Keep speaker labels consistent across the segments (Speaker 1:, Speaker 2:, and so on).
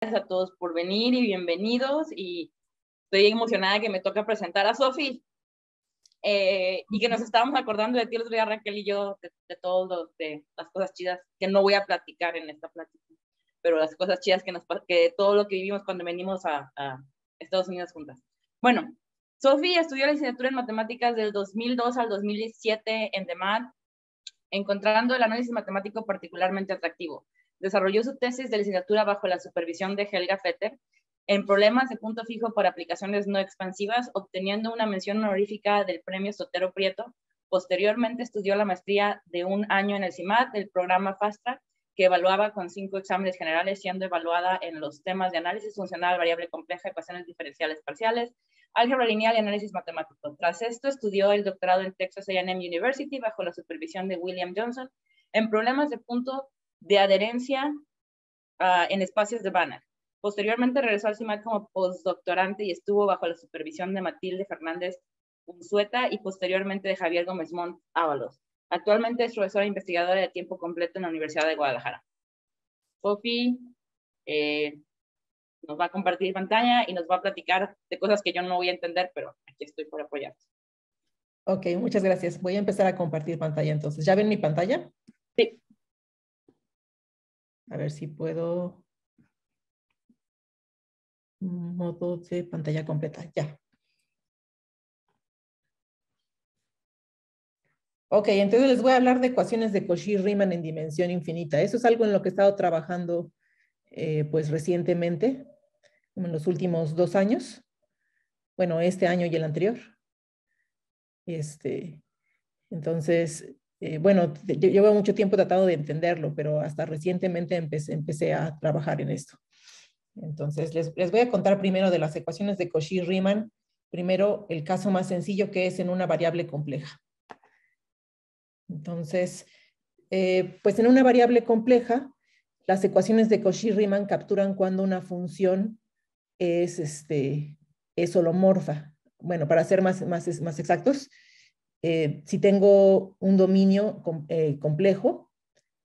Speaker 1: gracias a todos por venir y bienvenidos. Y estoy emocionada que me toca presentar a Sofi. Eh, y que nos estábamos acordando de ti el otro día, Raquel y yo, de, de todas las cosas chidas que no voy a platicar en esta plática, pero las cosas chidas que nos que todo lo que vivimos cuando venimos a, Estados Unidos juntas. Bueno, Sofi estudió la licenciatura en matemáticas del 2002 al 2017 en DEMAT, encontrando el análisis matemático particularmente atractivo desarrolló su tesis de licenciatura bajo la supervisión de Helga Fetter en problemas de punto fijo para aplicaciones no expansivas, obteniendo una mención honorífica del premio Sotero Prieto. Posteriormente estudió la maestría de un año en el CIMAT del programa FASTRA, que evaluaba con cinco exámenes generales, siendo evaluada en los temas de análisis funcional, variable compleja, ecuaciones diferenciales parciales, álgebra lineal y análisis matemático. Tras esto, estudió el doctorado en Texas A&M University bajo la supervisión de William Johnson en problemas de punto de adherencia ah, en espacios de Banner. Posteriormente regresó al CIMAC como postdoctorante y estuvo bajo la supervisión de Matilde Fernández Unzueta y posteriormente de Javier Gómez Mont Ábalos. Actualmente es profesora e investigadora de tiempo completo en la Universidad de Guadalajara. Sofi eh, nos va a compartir pantalla y nos va a platicar de cosas que yo no voy a entender, pero aquí estoy por apoyar.
Speaker 2: Ok, muchas gracias. Voy a empezar a compartir pantalla entonces. ¿Ya ven mi pantalla? Sí.
Speaker 1: A ver si puedo.
Speaker 2: Modo de pantalla completa, ya. Ok, entonces les voy a hablar de ecuaciones de Cauchy-Riemann en dimensión infinita. Eso es algo en lo que he estado trabajando eh, pues recientemente, en los últimos dos años. Bueno, este año y el anterior. Este, entonces, eh, bueno, llevo mucho tiempo tratando de entenderlo, pero hasta recientemente empecé, a trabajar en esto. Entonces, les, voy a contar primero de las ecuaciones de Cauchy-Riemann. Primero, el caso más sencillo que es en una variable compleja. Entonces, eh, pues en una variable compleja, las ecuaciones de Cauchy-Riemann capturan cuando una función es, este, es holomorfa. Bueno, para ser más exactos, eh, si tengo un dominio eh, complejo,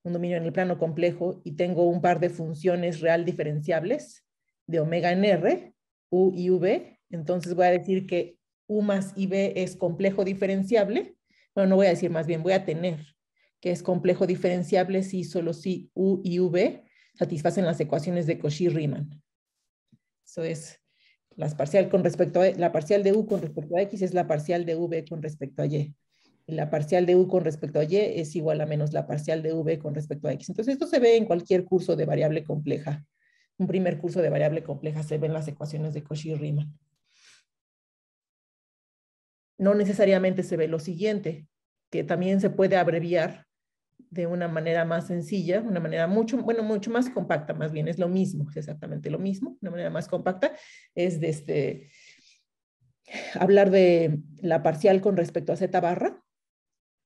Speaker 2: un dominio en el plano complejo, y tengo un par de funciones real diferenciables de omega en R, U y V, entonces voy a decir que U más IB es complejo diferenciable. Bueno, no voy a decir más bien, voy a tener que es complejo diferenciable si solo si U y V satisfacen las ecuaciones de Cauchy-Riemann. Eso es parcial con respecto la parcial de U con respecto a X es la parcial de V con respecto a Y. Y la parcial de U con respecto a Y es igual a menos la parcial de V con respecto a X. Entonces, esto se ve en cualquier curso de variable compleja. Un primer curso de variable compleja se ve en las ecuaciones de Cauchy-Riemann. No necesariamente se ve lo siguiente, que también se puede abreviar de una manera más sencilla, una manera mucho, bueno, mucho más compacta, más bien es lo mismo, es exactamente lo mismo, una manera más compacta, es de este, hablar de la parcial con respecto a z barra,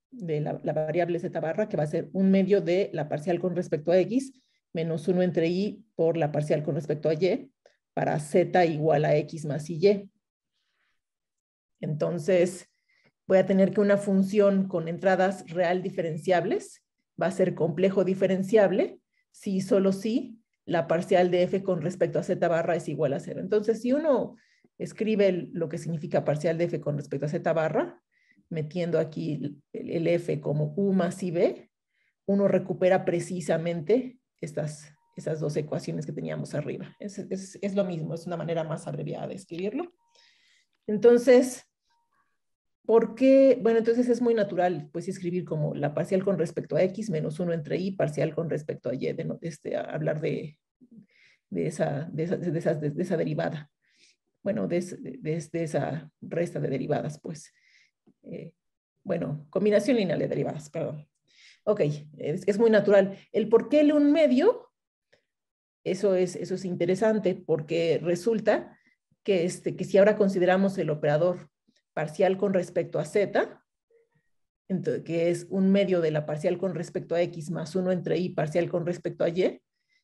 Speaker 2: de la, la variable z barra, que va a ser un medio de la parcial con respecto a x, menos 1 entre y por la parcial con respecto a y, para z igual a x más y. Entonces, voy a tener que una función con entradas real diferenciables va a ser complejo diferenciable si solo si la parcial de f con respecto a z barra es igual a cero. Entonces, si uno escribe lo que significa parcial de f con respecto a z barra, metiendo aquí el, f como u más ib, uno recupera precisamente estas, esas dos ecuaciones que teníamos arriba. Es, es lo mismo, es una manera más abreviada de escribirlo. Entonces, ¿Por qué? bueno, entonces es muy natural, pues, escribir como la parcial con respecto a X menos 1 entre Y, parcial con respecto a Y, de, hablar de, de, esa, derivada. Bueno, de, esa resta de derivadas, pues. Eh, bueno, combinación lineal de derivadas, perdón. Ok, es, muy natural. El por qué un medio, eso es, eso es interesante, porque resulta que, este, que si ahora consideramos el operador parcial con respecto a z, entonces, que es un medio de la parcial con respecto a x más uno entre y parcial con respecto a y.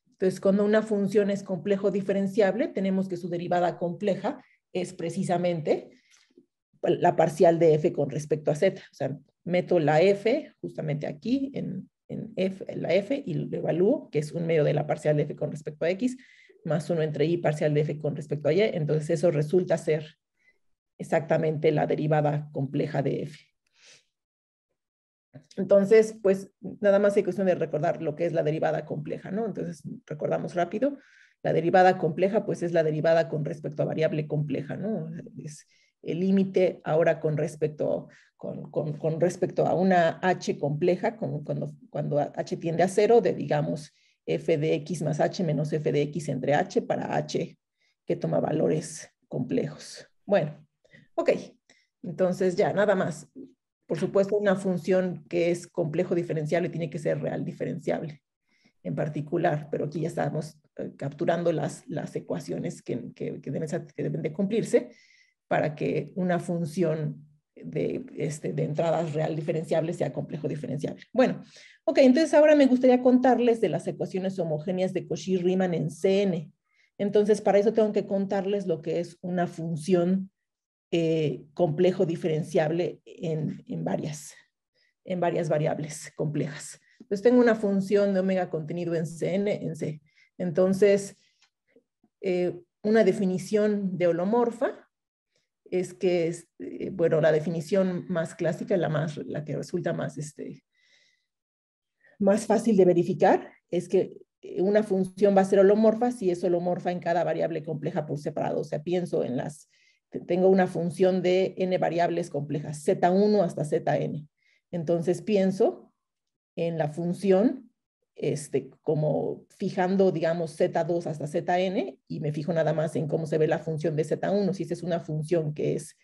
Speaker 2: Entonces, cuando una función es complejo diferenciable, tenemos que su derivada compleja es precisamente la parcial de f con respecto a z. O sea, meto la f justamente aquí en, f, la f y lo evalúo, que es un medio de la parcial de f con respecto a x, más uno entre y parcial de f con respecto a y. Entonces, eso resulta ser exactamente la derivada compleja de f. Entonces, pues nada más hay cuestión de recordar lo que es la derivada compleja, ¿no? Entonces, recordamos rápido, la derivada compleja pues es la derivada con respecto a variable compleja, ¿no? Es el límite ahora con respecto, con, respecto a una h compleja, cuando, cuando h tiende a cero, de digamos f de x más h menos f de x entre h para h que toma valores complejos. Bueno, Ok, entonces ya, nada más. Por supuesto, una función que es complejo diferenciable tiene que ser real diferenciable en particular, pero aquí ya estamos eh, capturando las, las ecuaciones que, que, deben, que deben de cumplirse para que una función de, este, de entradas real diferenciable sea complejo diferenciable. Bueno, ok, entonces ahora me gustaría contarles de las ecuaciones homogéneas de Cauchy-Riemann en CN. Entonces, para eso tengo que contarles lo que es una función eh, complejo diferenciable en, varias, en varias variables complejas. Entonces tengo una función de omega contenido en Cn, en C. Entonces, eh, una definición de holomorfa es que, eh, bueno, la definición más clásica, la, más, la que resulta más, este, más fácil de verificar, es que una función va a ser holomorfa si es holomorfa en cada variable compleja por separado. O sea, pienso en las tengo una función de n variables complejas, z1 hasta zn. Entonces pienso en la función este, como fijando, digamos, z2 hasta zn y me fijo nada más en cómo se ve la función de z1, si esta es una función que es,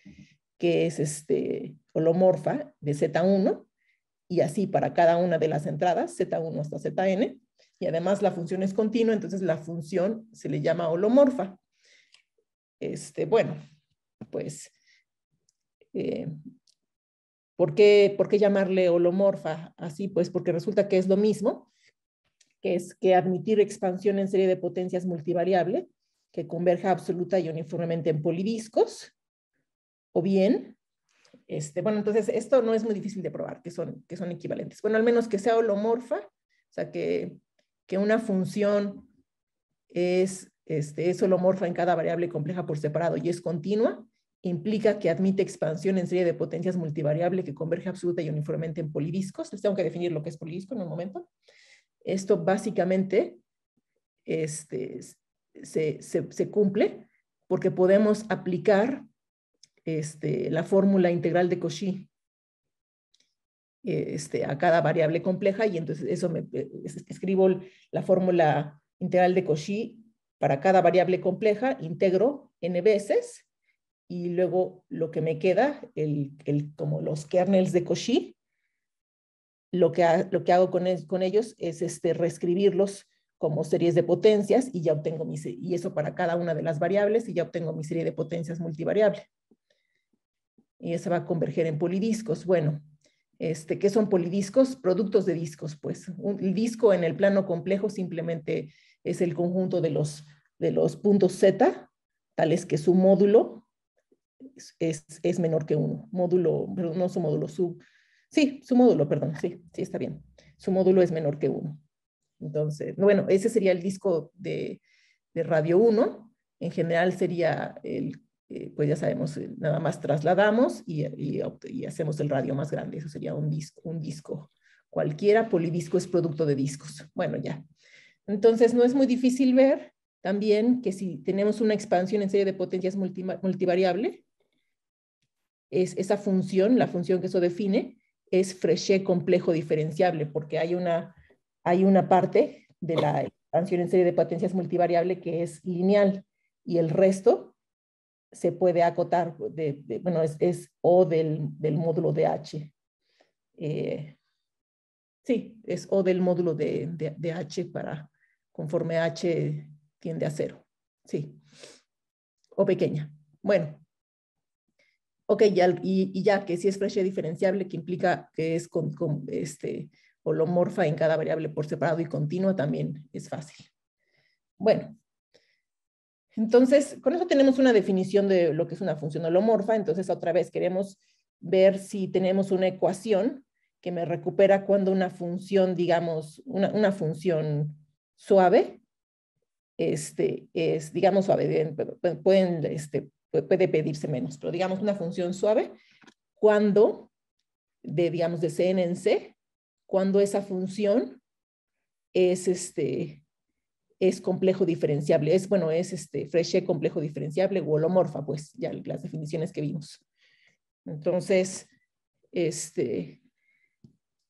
Speaker 2: que es este, holomorfa de z1 y así para cada una de las entradas, z1 hasta zn. Y además la función es continua, entonces la función se le llama holomorfa. Este, bueno, pues, eh, ¿por, qué, llamarle holomorfa? Así pues, porque resulta que es lo mismo, que es que admitir expansión en serie de potencias multivariable, que converja absoluta y uniformemente en polidiscos, o bien, este, bueno, entonces esto no es muy difícil de probar, que son, que son equivalentes. Bueno, al menos que sea holomorfa, o sea, que, que una función es este, es holomorfa en cada variable compleja por separado y es continua, implica que admite expansión en serie de potencias multivariable que converge absoluta y uniformemente en polidiscos. Les tengo que definir lo que es polidisco en un momento. Esto básicamente este, se, cumple porque podemos aplicar este, la fórmula integral de Cauchy este, a cada variable compleja y entonces eso me escribo la fórmula integral de Cauchy para cada variable compleja integro n veces y luego lo que me queda, el, como los kernels de Cauchy, lo que, lo que hago con, con, ellos es este, reescribirlos como series de potencias y ya obtengo mi, y eso para cada una de las variables y ya obtengo mi serie de potencias multivariable. Y eso va a converger en polidiscos. Bueno, este, ¿qué son polidiscos? Productos de discos, pues. Un, disco en el plano complejo simplemente es el conjunto de los, de los puntos Z, tales que su módulo es, menor que 1. Módulo, no su módulo, su, sí, su módulo, perdón, sí, sí, está bien. Su módulo es menor que 1. Entonces, bueno, ese sería el disco de, de radio 1. En general sería el, eh, pues ya sabemos, eh, nada más trasladamos y, y, hacemos el radio más grande. Eso sería un disco, un disco. Cualquiera polidisco es producto de discos. Bueno, ya. Entonces, no es muy difícil ver también que si tenemos una expansión en serie de potencias multivariable, es esa función, la función que eso define, es Frechet complejo diferenciable, porque hay una, hay una parte de la expansión en serie de potencias multivariable que es lineal y el resto se puede acotar, bueno, es, O del, módulo de H. Eh, sí, es O del módulo de H para, conforme H tiende a cero. Sí. O pequeña. Bueno. Ok, y, ya que si es fresh e diferenciable, que implica que es con, este, holomorfa en cada variable por separado y continua, también es fácil. Bueno, entonces, con eso tenemos una definición de lo que es una función holomorfa. Entonces, otra vez queremos ver si tenemos una ecuación que me recupera cuando una función, digamos, una, una función suave, este, es, digamos suave, pueden, este, puede pedirse menos, pero digamos una función suave, cuando, de, digamos de C en C, cuando esa función es, este, es complejo diferenciable, es, bueno, es este, Frechet complejo diferenciable o holomorfa, pues ya las definiciones que vimos. Entonces, este,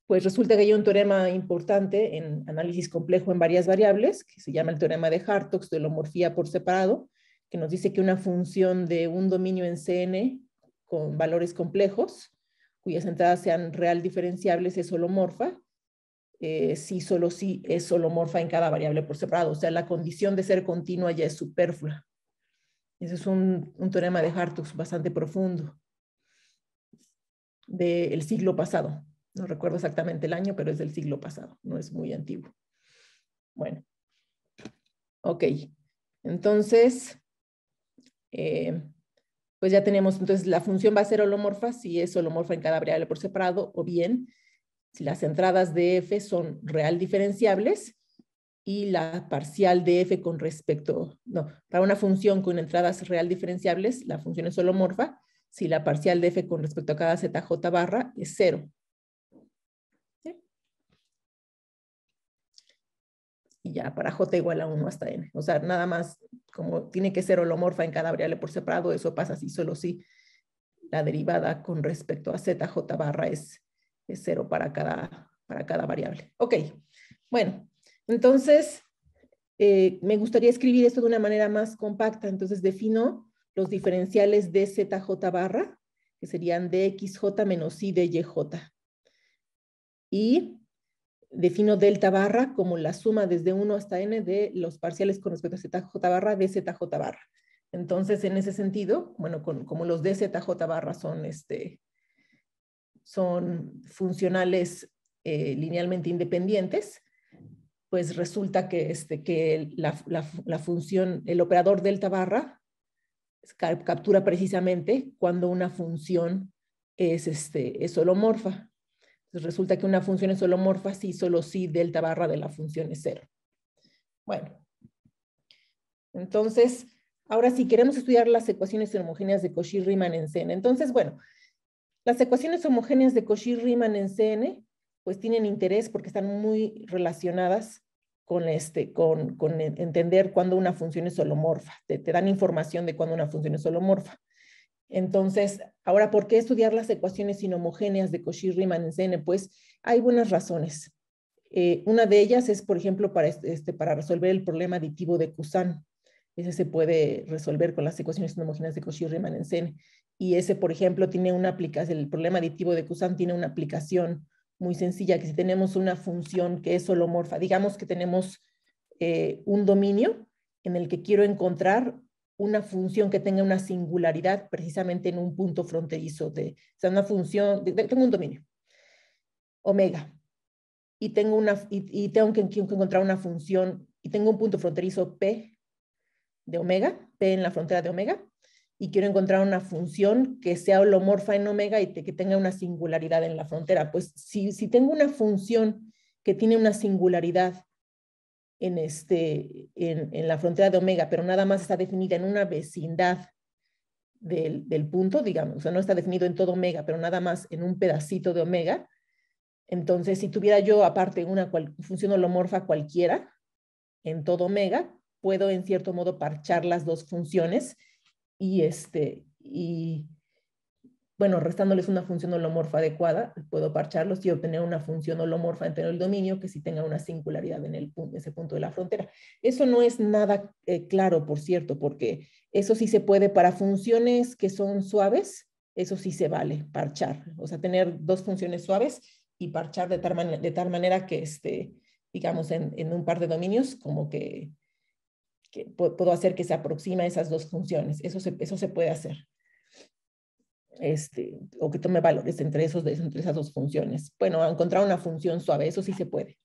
Speaker 2: pues resulta que hay un teorema importante en análisis complejo en varias variables, que se llama el teorema de Hartogs de holomorfía por separado, que nos dice que una función de un dominio en Cn con valores complejos, cuyas entradas sean real diferenciables, es holomorfa, eh, si solo si es holomorfa en cada variable por separado. O sea, la condición de ser continua ya es superflua. Ese es un, teorema de Hartogs bastante profundo del siglo pasado. No recuerdo exactamente el año, pero es del siglo pasado, no es muy antiguo. Bueno, ok. Entonces, eh, pues ya tenemos, entonces la función va a ser holomorfa si es holomorfa en cada variable por separado o bien si las entradas de f son real diferenciables y la parcial de f con respecto, no, para una función con entradas real diferenciables, la función es holomorfa si la parcial de f con respecto a cada zj barra es cero. y ya para J igual a 1 hasta n. O sea, nada más como tiene que ser holomorfa en cada variable por separado, eso pasa así solo si la derivada con respecto a z j barra es, cero para cada, para cada variable. Ok, bueno, entonces eh, me gustaría escribir esto de una manera más compacta, entonces defino los diferenciales de zj barra, que serían dxj menos y de yj. Y defino delta barra como la suma desde 1 hasta n de los parciales con respecto a zj barra de zj barra. Entonces, en ese sentido, bueno, como los de zj barra son, este, son funcionales eh, linealmente independientes, pues resulta que, este, que la, función, el operador delta barra captura precisamente cuando una función es, este, es holomorfa resulta que una función es holomorfa si solo si delta barra de la función es cero. Bueno, entonces, ahora si queremos estudiar las ecuaciones homogéneas de Cauchy-Riemann en CN, entonces, bueno, las ecuaciones homogéneas de Cauchy-Riemann en CN, pues tienen interés porque están muy relacionadas con, este, con, con entender cuándo una función es holomorfa, te, te, dan información de cuándo una función es holomorfa. Entonces, ahora, ¿por qué estudiar las ecuaciones inhomogéneas de Cauchy, Riemann en Pues hay buenas razones. Eh, una de ellas es, por ejemplo, para, este, este, resolver el problema aditivo de Cusán. Ese se puede resolver con las ecuaciones inhomogéneas de Cauchy, Riemann en Y ese, por ejemplo, tiene una aplicación, el problema aditivo de Cusán tiene una aplicación muy sencilla, que si tenemos una función que es holomorfa, digamos que tenemos eh, un dominio en el que quiero encontrar una función que tenga una singularidad precisamente en un punto fronterizo, de, o sea, una función, tengo un dominio, omega, y tengo, una, y, tengo que, encontrar una función, y tengo un punto fronterizo p de omega, p en la frontera de omega, y quiero encontrar una función que sea holomorfa en omega y que tenga una singularidad en la frontera. Pues si, si tengo una función que tiene una singularidad en, este, en, la frontera de omega, pero nada más está definida en una vecindad del, punto, digamos, o sea, no está definido en todo omega, pero nada más en un pedacito de omega. Entonces, si tuviera yo aparte una función holomorfa cualquiera en todo omega, puedo en cierto modo parchar las dos funciones y, este, y, bueno, restándoles una función holomorfa adecuada, puedo parcharlos y obtener una función holomorfa entre el dominio que sí tenga una singularidad en ese punto de la frontera. Eso no es nada eh, claro, por cierto, porque eso sí se puede para funciones que son suaves, eso sí se vale, parchar. O sea, tener dos funciones suaves y parchar de tal, manera que, este, digamos, en, un par de dominios, como que, puedo hacer que se aproxima esas dos funciones. eso se puede hacer este, o que tome valores entre, esos, entre esas dos funciones. Bueno, encontrar una función suave, eso sí se puede.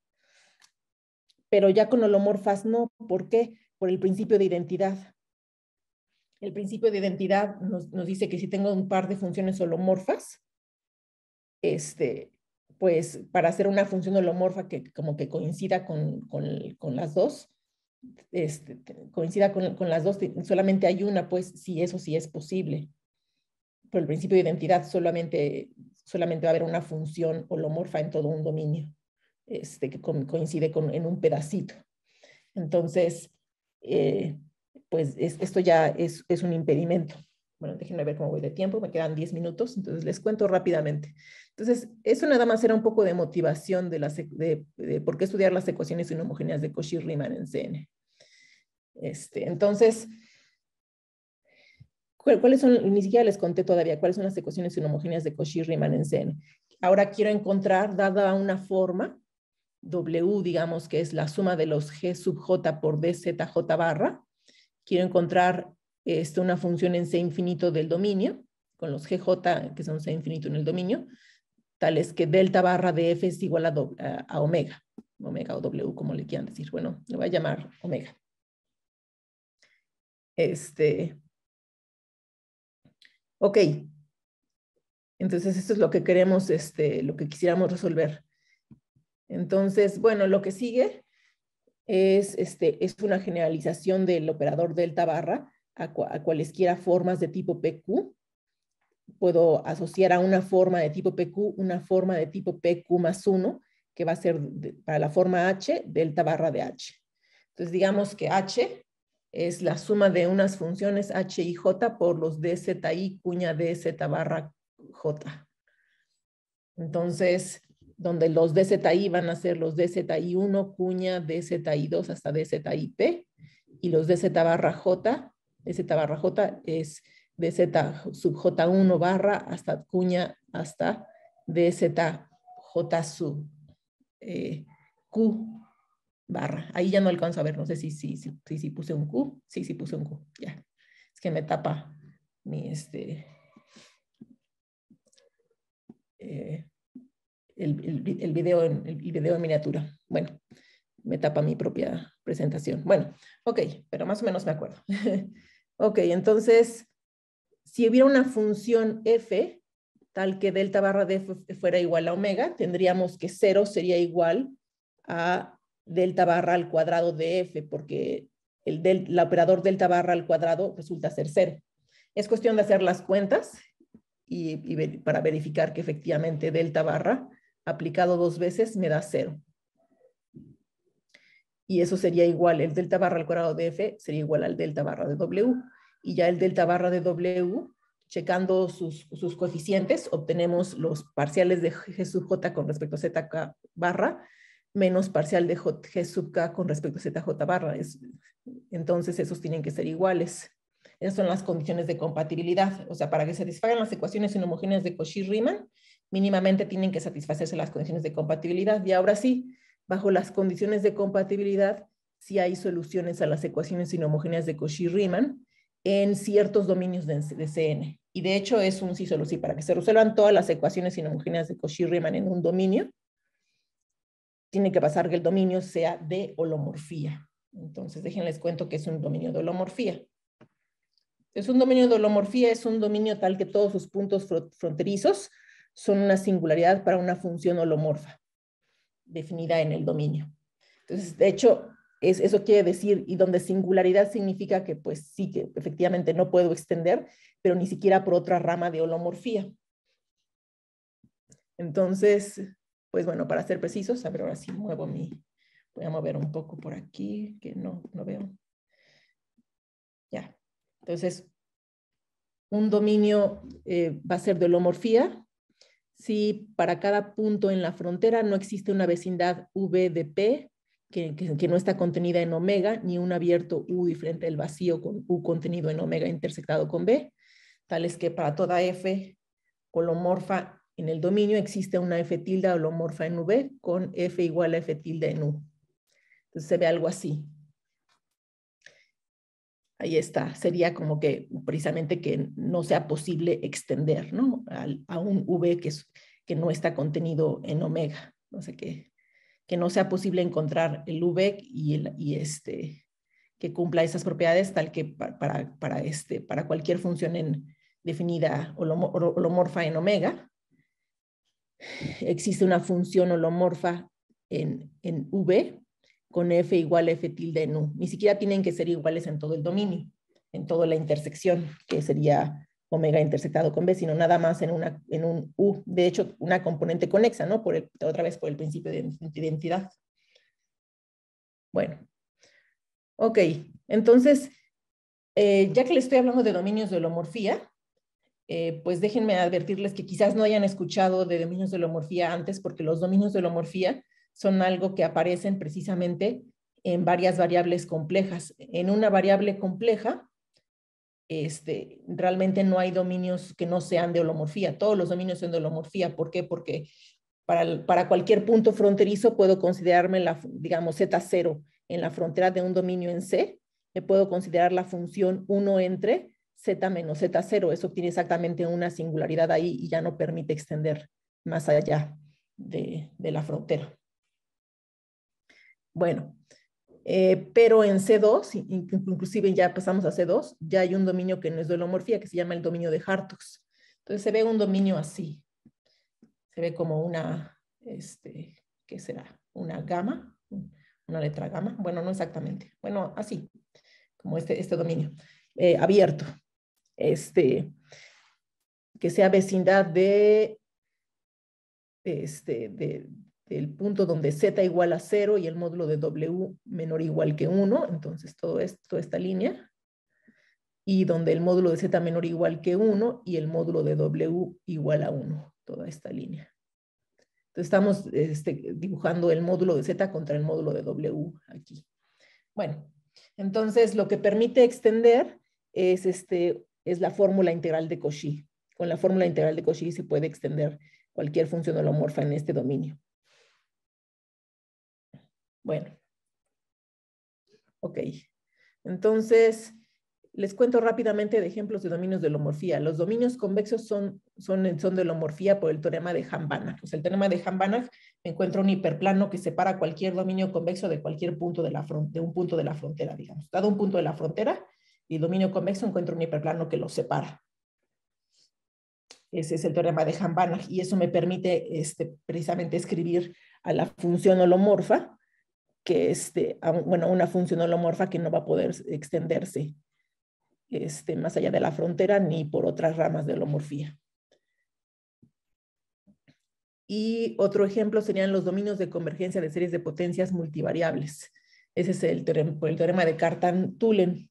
Speaker 2: Pero ya con holomorfas no, ¿por qué? Por el principio de identidad. El principio de identidad nos, nos dice que si tengo un par de funciones holomorfas, este, pues para hacer una función holomorfa que como que coincida con, con, con las dos, este, coincida con, con, las dos, solamente hay una, pues si eso sí es posible por el principio de identidad solamente, solamente va a haber una función holomorfa en todo un dominio, este, que coincide con, en un pedacito. Entonces, eh, pues esto ya es, un impedimento. Bueno, déjenme ver cómo voy de tiempo, me quedan 10 minutos, entonces les cuento rápidamente. Entonces, eso nada más era un poco de motivación de, la, de, por qué estudiar las ecuaciones inhomogéneas de Cauchy-Riemann en CN. Este, entonces, ¿Cuáles son? Ni siquiera les conté todavía cuáles son las ecuaciones inhomogéneas de Cauchy, Riemann, en C. Ahora quiero encontrar, dada una forma, W, digamos que es la suma de los G sub J por DZJ barra, quiero encontrar este, una función en C infinito del dominio, con los GJ que son C infinito en el dominio, tales que delta barra de F es igual a, omega, omega o W, como le quieran decir. Bueno, le voy a llamar omega. Este, Ok, entonces esto es lo que queremos, este, lo que quisiéramos resolver. Entonces, bueno, lo que sigue es, este, es una generalización del operador delta barra a, cualesquiera formas de tipo PQ. Puedo asociar a una forma de tipo PQ una forma de tipo PQ más 1, que va a ser para la forma H, delta barra de H. Entonces, digamos que H es la suma de unas funciones h y j por los dzi cuña dz barra j. Entonces, donde los dzi van a ser los dzi1 cuña dzi2 hasta dzip y los dz barra j, z barra j es dz sub j1 barra hasta cuña hasta dz j sub q barra. Ahí ya no alcanzo a ver, no sé si, si, si, si puse un Q. Sí, sí puse un Q, ya. Es que me tapa mi, este, eh, el, el, video en, el, video en miniatura. Bueno, me tapa mi propia presentación. Bueno, ok, pero más o menos me acuerdo. ok, entonces, si hubiera una función f, tal que delta barra de f fuera igual a omega, tendríamos que cero sería igual a delta barra al cuadrado de f, porque el, del, operador delta barra al cuadrado resulta ser cero. Es cuestión de hacer las cuentas y, para verificar que efectivamente delta barra aplicado dos veces me da cero. Y eso sería igual, el delta barra al cuadrado de f sería igual al delta barra de w. Y ya el delta barra de w, checando sus, sus coeficientes, obtenemos los parciales de g sub j con respecto a z barra, menos parcial de J, sub K con respecto a ZJ barra. Es, entonces esos tienen que ser iguales. Esas son las condiciones de compatibilidad. O sea, para que satisfagan las ecuaciones inhomogéneas de Cauchy-Riemann, mínimamente tienen que satisfacerse las condiciones de compatibilidad. Y ahora sí, bajo las condiciones de compatibilidad, sí hay soluciones a las ecuaciones inhomogéneas de Cauchy-Riemann en ciertos dominios de, de, CN. Y de hecho es un sí solo sí. Para que se resuelvan todas las ecuaciones inhomogéneas de Cauchy-Riemann en un dominio, tiene que pasar que el dominio sea de holomorfía. Entonces, déjenles cuento que es un dominio de holomorfía. Es un dominio de holomorfía, es un dominio tal que todos sus puntos fronterizos son una singularidad para una función holomorfa definida en el dominio. Entonces, de hecho, es, eso quiere decir, y donde singularidad significa que pues sí, que efectivamente no puedo extender, pero ni siquiera por otra rama de holomorfía. Entonces, pues bueno, para ser precisos, a ver, ahora sí muevo mi, voy a mover un poco por aquí, que no, no veo. Ya, entonces, un dominio eh, va a ser de holomorfía, si para cada punto en la frontera no existe una vecindad V de P, que, que, no está contenida en omega, ni un abierto U diferente al vacío con U contenido en omega intersectado con B, tales que para toda F holomorfa en el dominio existe una F tilde holomorfa en V con F igual a F tilde en U. Entonces se ve algo así. Ahí está. Sería como que precisamente que no sea posible extender a, un V que, no está contenido en omega. O que, que no sea posible encontrar el V y, este, que cumpla esas propiedades tal que para, este, para cualquier función en, definida holomorfa en omega, existe una función holomorfa en, V con F igual a F tilde en U. Ni siquiera tienen que ser iguales en todo el dominio, en toda la intersección, que sería omega intersectado con B, sino nada más en, en un U. De hecho, una componente conexa, ¿no? Por otra vez por el principio de identidad. Bueno. Ok, entonces, eh, ya que le estoy hablando de dominios de holomorfía, eh, pues déjenme advertirles que quizás no hayan escuchado de dominios de holomorfía antes, porque los dominios de holomorfía son algo que aparecen precisamente en varias variables complejas. En una variable compleja, este, realmente no hay dominios que no sean de holomorfía, todos los dominios son de holomorfía. ¿Por qué? Porque para, para cualquier punto fronterizo puedo considerarme, la, digamos, Z0 en la frontera de un dominio en C, me puedo considerar la función 1 entre Z menos Z0, eso tiene exactamente una singularidad ahí y ya no permite extender más allá de, la frontera. Bueno, eh, pero en C2, inclusive ya pasamos a C2, ya hay un dominio que no es de holomorfía, que se llama el dominio de Hartogs. Entonces se ve un dominio así. Se ve como una, este, ¿qué será? Una gama, una letra gama. Bueno, no exactamente. Bueno, así, como este, este dominio eh, abierto este, que sea vecindad de, este, del punto donde z igual a 0 y el módulo de w menor igual que 1, entonces todo esto, toda esta línea, y donde el módulo de z menor igual que 1 y el módulo de w igual a 1, toda esta línea. Entonces estamos este, dibujando el módulo de z contra el módulo de w aquí. Bueno, entonces lo que permite extender es este, es la fórmula integral de Cauchy. Con la fórmula integral de Cauchy se puede extender cualquier función holomorfa en este dominio. Bueno. Ok. Entonces, les cuento rápidamente de ejemplos de dominios de holomorfía. Los dominios convexos son, son, son de holomorfía por el teorema de Hambanach. O sea, el teorema de hanban encuentra un hiperplano que separa cualquier dominio convexo de cualquier punto de la de un punto de la frontera, digamos. Dado un punto de la frontera, y dominio convexo encuentro un hiperplano que lo separa. Ese es el teorema de hahn y eso me permite este, precisamente escribir a la función holomorfa, que este, bueno, una función holomorfa que no va a poder extenderse este, más allá de la frontera ni por otras ramas de holomorfía. Y otro ejemplo serían los dominios de convergencia de series de potencias multivariables. Ese es el el teorema de Cartan-Tulen.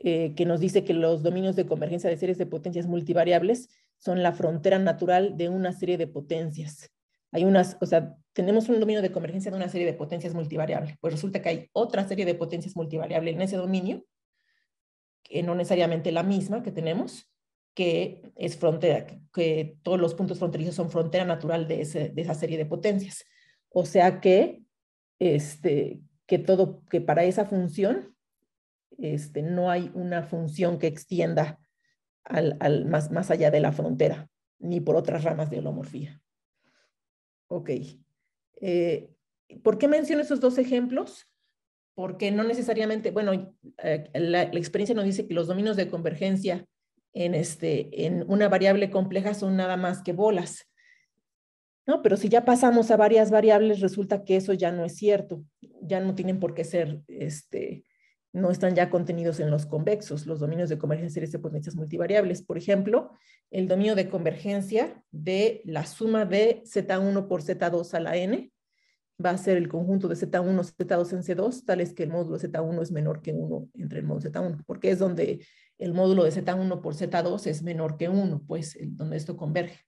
Speaker 2: Eh, que nos dice que los dominios de convergencia de series de potencias multivariables son la frontera natural de una serie de potencias. Hay unas, o sea, tenemos un dominio de convergencia de una serie de potencias multivariables. Pues resulta que hay otra serie de potencias multivariables en ese dominio, que no necesariamente la misma que tenemos, que es frontera, que, todos los puntos fronterizos son frontera natural de, de esa serie de potencias. O sea que, este, que todo, que para esa función este, no hay una función que extienda al, más, más allá de la frontera, ni por otras ramas de holomorfía. Ok. Eh, ¿Por qué menciono esos dos ejemplos? Porque no necesariamente, bueno, eh, la, experiencia nos dice que los dominios de convergencia en, este, en una variable compleja son nada más que bolas. ¿no? Pero si ya pasamos a varias variables, resulta que eso ya no es cierto, ya no tienen por qué ser este, no están ya contenidos en los convexos, los dominios de convergencia series de potencias multivariables. Por ejemplo, el dominio de convergencia de la suma de Z1 por Z2 a la N va a ser el conjunto de Z1, Z2 en C2, tales que el módulo Z1 es menor que 1 entre el módulo Z1, porque es donde el módulo de Z1 por Z2 es menor que 1, pues donde esto converge.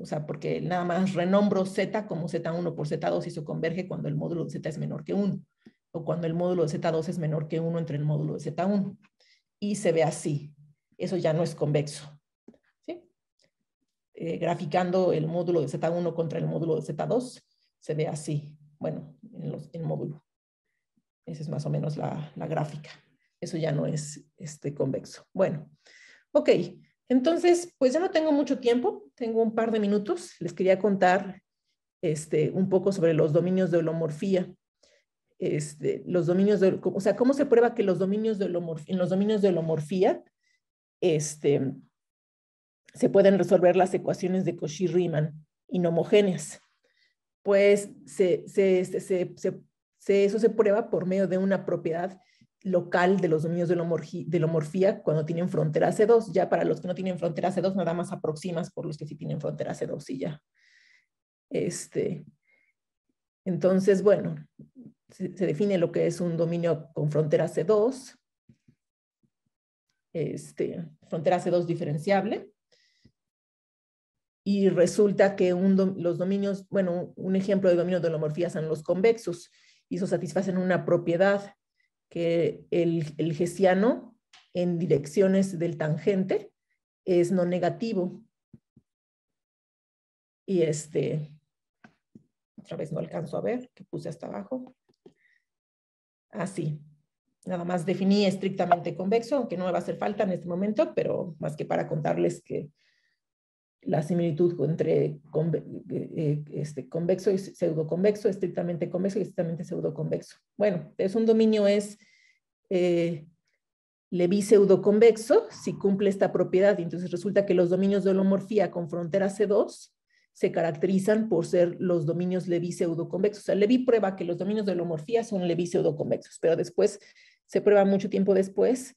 Speaker 2: O sea, porque nada más renombro Z como Z1 por Z2 y eso converge cuando el módulo de Z es menor que 1 o cuando el módulo de Z2 es menor que 1 entre el módulo de Z1. Y se ve así. Eso ya no es convexo. Eh, graficando el módulo de Z1 contra el módulo de Z2, se ve así. Bueno, en, los, módulo. Esa es más o menos la, gráfica. Eso ya no es este, convexo. Bueno, ok. Entonces, pues ya no tengo mucho tiempo, tengo un par de minutos. Les quería contar este, un poco sobre los dominios de holomorfía. Este, los dominios de, o sea, cómo se prueba que los dominios de en los dominios de holomorfía este, se pueden resolver las ecuaciones de Cauchy-Riemann inhomogéneas. Pues se, se, se, eso se prueba por medio de una propiedad local de los dominios de, la homorfía cuando tienen frontera C2. Ya para los que no tienen frontera C2, nada más aproximas por los que sí tienen frontera C2 y ya. Este, entonces, bueno, se, define lo que es un dominio con frontera C2, este, frontera C2 diferenciable. Y resulta que los dominios, bueno, un ejemplo de dominio de holomorfía son los convexos, y eso satisfacen una propiedad que el, el gesiano en direcciones del tangente es no negativo. Y este, otra vez no alcanzo a ver, que puse hasta abajo así. Nada más definí estrictamente convexo, aunque no me va a hacer falta en este momento, pero más que para contarles que la similitud entre eh, eh, este, convexo y pseudoconvexo, estrictamente convexo y estrictamente pseudoconvexo. Bueno, es un dominio es eh, Levi pseudoconvexo si cumple esta propiedad. Entonces resulta que los dominios de holomorfía con frontera C2 se caracterizan por ser los dominios Levi pseudoconvexos. O sea, Levi prueba que los dominios de holomorfía son Levi pseudoconvexos, pero después se prueba mucho tiempo después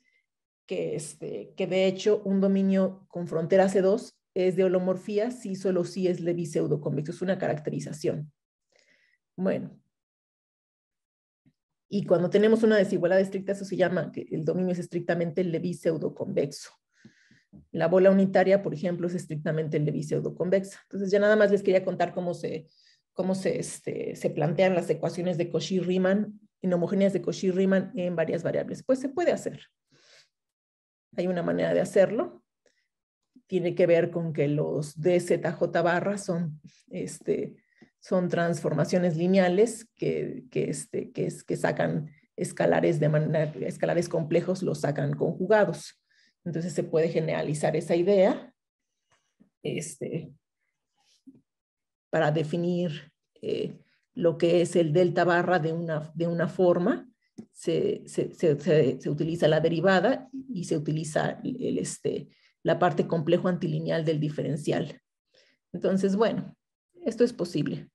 Speaker 2: que, este, que de hecho un dominio con frontera C2 es de holomorfía si solo sí es Levi pseudoconvexo, es una caracterización. Bueno. Y cuando tenemos una desigualdad estricta, eso se llama que el dominio es estrictamente Levi pseudoconvexo. La bola unitaria, por ejemplo, es estrictamente el de pseudo convexa. Entonces ya nada más les quería contar cómo se, cómo se, este, se plantean las ecuaciones de Cauchy-Riemann, homogéneas de Cauchy-Riemann en varias variables. Pues se puede hacer. Hay una manera de hacerlo. Tiene que ver con que los DZJ barra son, este, son transformaciones lineales que, que, este, que sacan escalares de manera, escalares complejos los sacan conjugados. Entonces se puede generalizar esa idea este, para definir eh, lo que es el delta barra de una, de una forma. Se, utiliza la derivada y se utiliza el, este, la parte complejo antilineal del diferencial. Entonces, bueno, esto es posible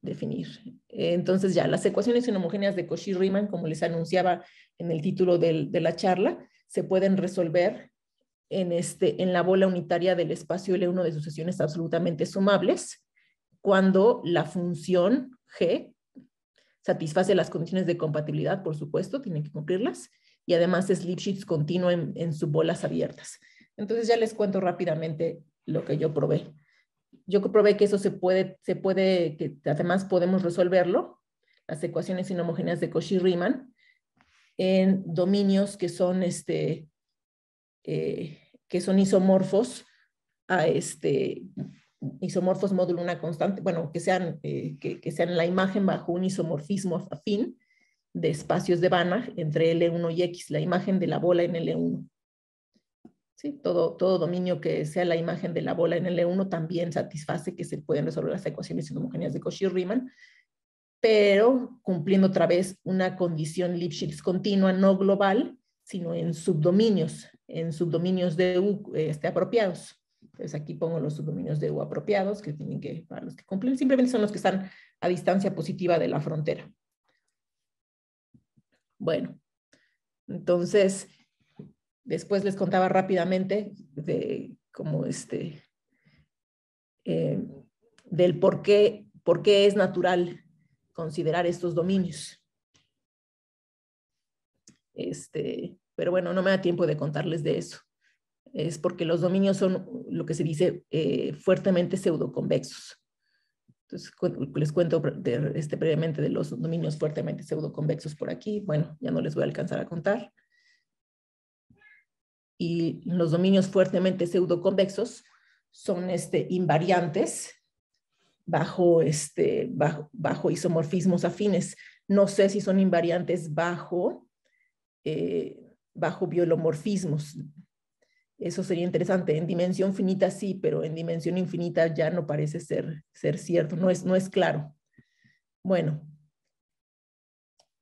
Speaker 2: definir. Eh, entonces ya, las ecuaciones inhomogéneas de Cauchy-Riemann, como les anunciaba en el título de la charla, se pueden resolver en, este, en la bola unitaria del espacio L1 de sucesiones absolutamente sumables, cuando la función G satisface las condiciones de compatibilidad, por supuesto, tiene que cumplirlas, y además es Lipschitz continuo en, sus bolas abiertas. Entonces ya les cuento rápidamente lo que yo probé. Yo probé que eso se puede, se puede, que además podemos resolverlo, las ecuaciones inhomogéneas de Cauchy-Riemann, en dominios que son este, eh, que son isomorfos a este isomorfos módulo una constante, bueno, que sean, eh, que, sean la imagen bajo un isomorfismo afín de espacios de Banach entre L1 y X, la imagen de la bola en L1. ¿Sí? Todo, todo dominio que sea la imagen de la bola en L1 también satisface que se pueden resolver las ecuaciones homogéneas de Cauchy-Riemann, pero cumpliendo otra vez una condición Lipschitz continua, no global, sino en subdominios, en subdominios de U este, apropiados. Entonces aquí pongo los subdominios de U apropiados que tienen que, para los que cumplen, simplemente son los que están a distancia positiva de la frontera. Bueno, entonces, después les contaba rápidamente de cómo este, eh, del por qué, por qué es natural considerar estos dominios. Este, pero bueno, no me da tiempo de contarles de eso. Es porque los dominios son lo que se dice eh, fuertemente pseudoconvexos. Entonces, les cuento este, previamente de los dominios fuertemente pseudoconvexos por aquí. Bueno, ya no les voy a alcanzar a contar. Y los dominios fuertemente pseudoconvexos son este, invariantes bajo, este, bajo isomorfismos afines. No sé si son invariantes bajo eh, bajo biolomorfismos. Eso sería interesante. En dimensión finita sí, pero en dimensión infinita ya no parece ser, ser cierto, no es, no es claro. Bueno,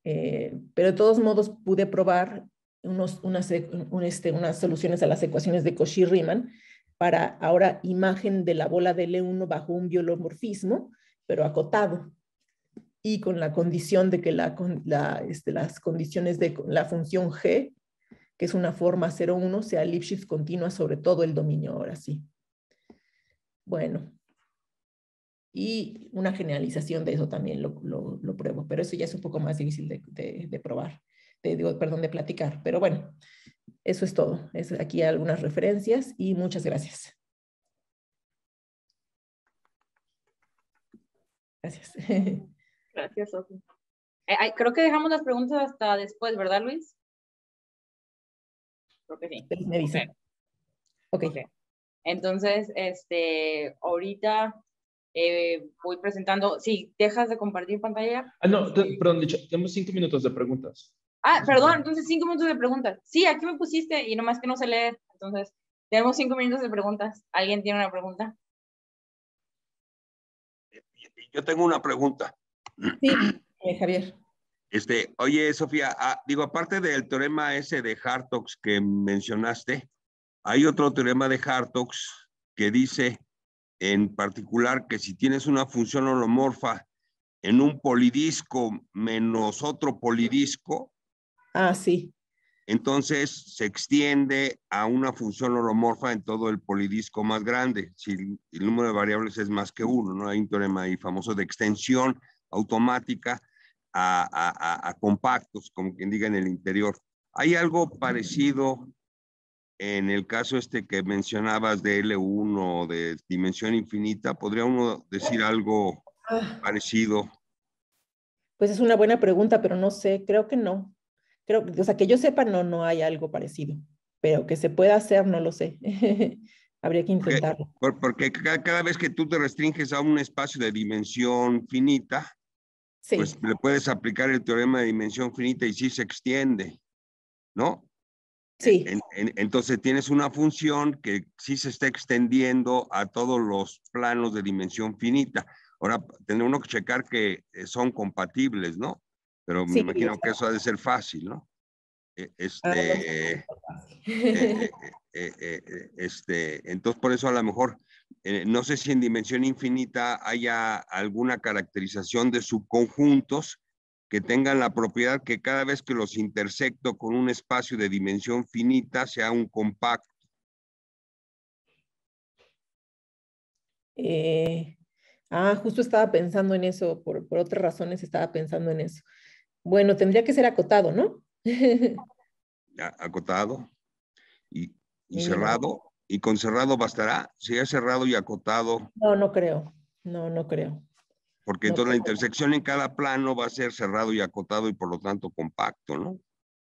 Speaker 2: eh, pero de todos modos pude probar unos, unas, este, unas soluciones a las ecuaciones de Cauchy-Riemann para ahora imagen de la bola de L1 bajo un biolomorfismo, pero acotado y con la condición de que la, la, este, las condiciones de la función g es una forma 01, sea Lipschitz continua sobre todo el dominio, ahora sí. Bueno, y una generalización de eso también lo, lo, pruebo, pero eso ya es un poco más difícil de, probar, te digo, perdón, de platicar, pero bueno, eso es todo. Es aquí algunas referencias y muchas gracias. Gracias.
Speaker 1: Gracias, Sophie eh, creo que dejamos las preguntas hasta después, ¿verdad, Luis? creo sí. Me dice. Okay. ok. Entonces, este, ahorita eh, voy presentando. Sí, dejas de compartir pantalla. Ah, no, este, perdón, dicho, tenemos cinco minutos de preguntas. Ah, perdón, entonces cinco minutos de preguntas. Sí, aquí me pusiste y nomás que no se lee Entonces, tenemos cinco minutos de preguntas. ¿Alguien tiene una pregunta?
Speaker 3: Yo tengo una pregunta.
Speaker 2: Sí, eh, Javier.
Speaker 3: Este, oye, Sofía, ah, digo, aparte del teorema ese de Hartogs que mencionaste, hay otro teorema de Hartogs que dice en particular que si tienes una función holomorfa en un polidisco menos otro polidisco. Ah, sí. Entonces se extiende a una función holomorfa en todo el polidisco más grande, si el número de variables es más que uno, ¿no? Hay un teorema ahí famoso de extensión automática a, compactos, como quien diga, en el interior. Hay algo parecido en el caso este que mencionabas de L1 de dimensión infinita. ¿Podría uno decir algo ah. parecido?
Speaker 2: Pues es una buena pregunta, pero no sé, creo que no. Creo, o sea, que yo sepa, no, no hay algo parecido, pero que se pueda hacer, no lo sé. Habría que intentarlo.
Speaker 3: porque, cada vez que tú te restringes a un espacio de dimensión finita, pues le puedes aplicar el teorema de dimensión finita y sí se extiende, ¿no? Sí. entonces tienes una función que sí se está extendiendo a todos los planos de dimensión finita. Ahora tener uno que checar que eh, son compatibles, ¿no? Pero me imagino que eso ha de ser fácil, ¿no? E, este, eh, eh, este, entonces por eso a lo mejor eh, no sé si en dimensión infinita haya alguna caracterización de subconjuntos que tengan la propiedad que cada vez que los intersecto con un espacio de dimensión finita sea un compacto. Eh,
Speaker 2: ah, justo estaba pensando en eso, por, otras razones estaba pensando en eso. Bueno, tendría que ser acotado, ¿no?
Speaker 3: acotado
Speaker 2: y cerrado.
Speaker 3: ¿Y con cerrado bastará? Si es cerrado y acotado.
Speaker 2: No, no creo. No, no creo.
Speaker 3: Porque toda entonces la intersección en cada plano va a ser cerrado y acotado y por lo tanto compacto, ¿no?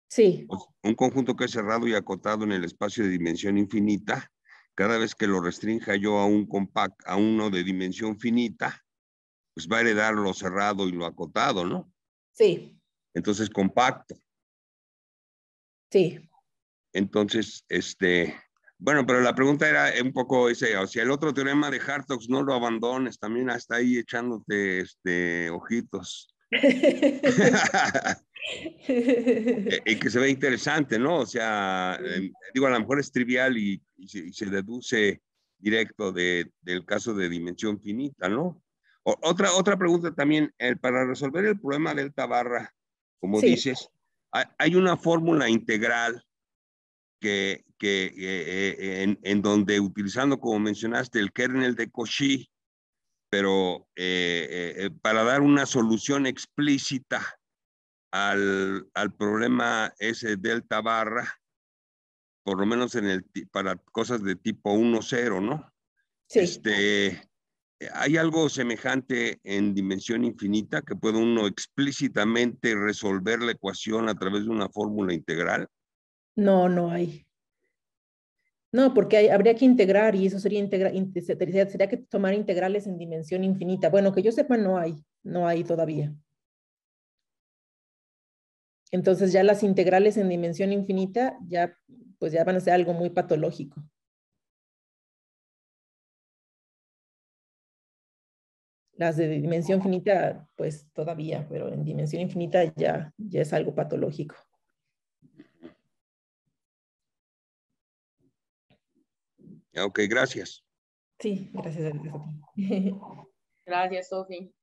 Speaker 3: Sí. Pues, un conjunto que es cerrado y acotado en el espacio de dimensión infinita, cada vez que lo restrinja yo a un compact, a uno de dimensión finita, pues va a heredar lo cerrado y lo acotado, ¿no? Sí. Entonces compacto. Sí. Entonces, este, bueno, pero la pregunta era un poco ese, o sea, el otro teorema de Hartogs, no lo abandones, también hasta ahí echándote este, ojitos. y que se ve interesante, ¿no? O sea, em, digo, a lo mejor es trivial y, se, deduce directo de, del caso de dimensión finita, ¿no? otra, otra pregunta también, para resolver el problema delta barra, como dices, hay una fórmula integral que, eh, eh, en, donde utilizando, como mencionaste, el kernel de Cauchy, pero eh, para dar una solución explícita al, al, problema ese delta barra, por lo menos en el, para cosas de tipo 1-0, ¿no? Sí. Este, ¿Hay algo semejante en dimensión infinita que puede uno explícitamente resolver la ecuación a través de una fórmula integral?
Speaker 2: No, no hay. No, porque habría que integrar y eso sería integrar, sería que tomar integrales en dimensión infinita. Bueno, que yo sepa, no hay, no hay todavía. Entonces ya las integrales en dimensión infinita ya, pues ya van a ser algo muy
Speaker 1: patológico.
Speaker 2: Las de dimensión finita, pues todavía, pero en dimensión infinita ya, ya es algo patológico.
Speaker 3: Ok, gracias.
Speaker 2: Sí, gracias. a ti.
Speaker 1: Gracias, Sofi.